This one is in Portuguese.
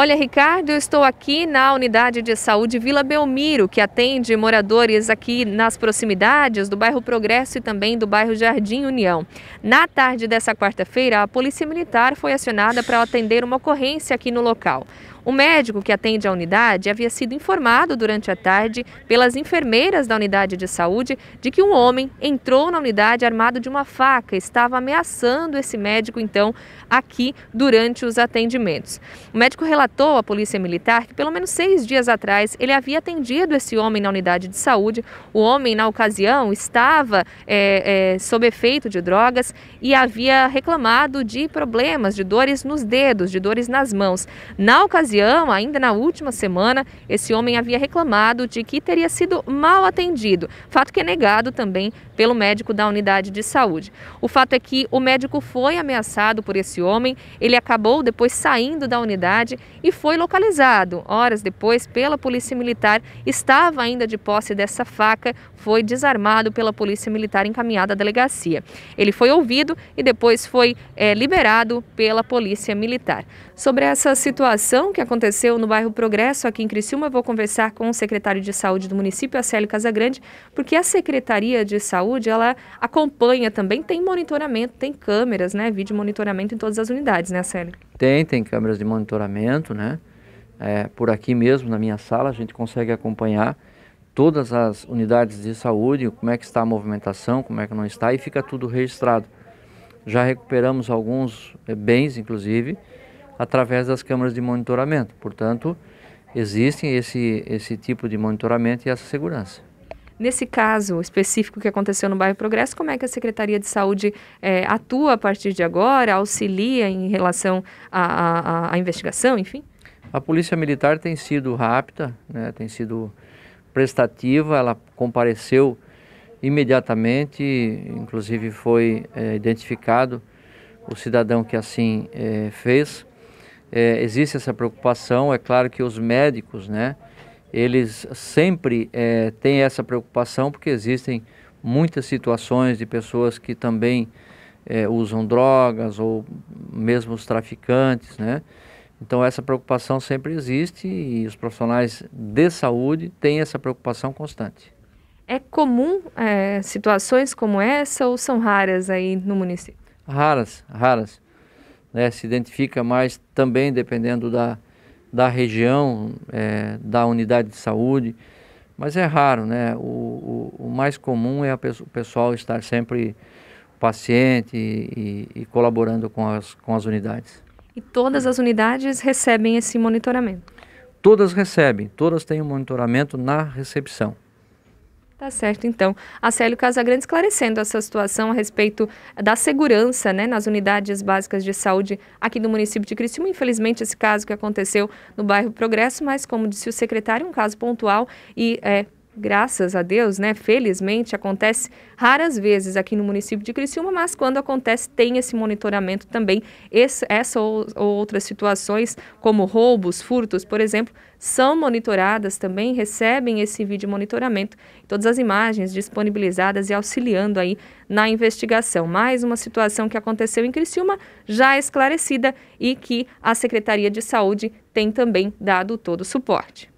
Olha, Ricardo, eu estou aqui na unidade de saúde Vila Belmiro, que atende moradores aqui nas proximidades do bairro Progresso e também do bairro Jardim União. Na tarde dessa quarta-feira, a Polícia Militar foi acionada para atender uma ocorrência aqui no local. O médico que atende a unidade havia sido informado durante a tarde pelas enfermeiras da unidade de saúde de que um homem entrou na unidade armado de uma faca, estava ameaçando esse médico então aqui durante os atendimentos. O médico relatou à polícia militar que pelo menos seis dias atrás ele havia atendido esse homem na unidade de saúde. O homem na ocasião estava é, é, sob efeito de drogas e havia reclamado de problemas, de dores nos dedos, de dores nas mãos. Na ocasião ocasião, ainda na última semana, esse homem havia reclamado de que teria sido mal atendido, fato que é negado também pelo médico da unidade de saúde. O fato é que o médico foi ameaçado por esse homem, ele acabou depois saindo da unidade e foi localizado. Horas depois, pela polícia militar, estava ainda de posse dessa faca, foi desarmado pela polícia militar encaminhada à delegacia. Ele foi ouvido e depois foi é, liberado pela polícia militar. Sobre essa situação que aconteceu no bairro Progresso, aqui em Criciúma. Vou conversar com o secretário de Saúde do município, a Célia Casagrande, porque a Secretaria de Saúde, ela acompanha também, tem monitoramento, tem câmeras, né? Vídeo monitoramento em todas as unidades, né, Célia? Tem, tem câmeras de monitoramento, né? É, por aqui mesmo, na minha sala, a gente consegue acompanhar todas as unidades de saúde, como é que está a movimentação, como é que não está, e fica tudo registrado. Já recuperamos alguns eh, bens, inclusive, através das câmaras de monitoramento. Portanto, existem esse, esse tipo de monitoramento e essa segurança. Nesse caso específico que aconteceu no bairro Progresso, como é que a Secretaria de Saúde é, atua a partir de agora, auxilia em relação à investigação, enfim? A Polícia Militar tem sido rápida, né, tem sido prestativa, ela compareceu imediatamente, inclusive foi é, identificado o cidadão que assim é, fez é, existe essa preocupação. É claro que os médicos, né, eles sempre é, têm essa preocupação porque existem muitas situações de pessoas que também é, usam drogas ou mesmo os traficantes, né? Então essa preocupação sempre existe e os profissionais de saúde têm essa preocupação constante. É comum é, situações como essa ou são raras aí no município? Raras, raras né, se identifica mais também dependendo da, da região, é, da unidade de saúde, mas é raro, né? O, o, o mais comum é o pessoal estar sempre paciente e, e, e colaborando com as, com as unidades. E todas as unidades recebem esse monitoramento? Todas recebem, todas têm um monitoramento na recepção. Tá certo, então. A Célio Casagrande esclarecendo essa situação a respeito da segurança né, nas unidades básicas de saúde aqui do município de Criciúma. Infelizmente, esse caso que aconteceu no bairro Progresso, mas como disse o secretário, um caso pontual e é, graças a Deus, né? Felizmente acontece raras vezes aqui no município de Criciúma, mas quando acontece tem esse monitoramento também. Essas ou, ou outras situações, como roubos, furtos, por exemplo, são monitoradas também, recebem esse vídeo monitoramento, todas as imagens disponibilizadas e auxiliando aí na investigação. Mais uma situação que aconteceu em Criciúma, já esclarecida e que a Secretaria de Saúde tem também dado todo o suporte.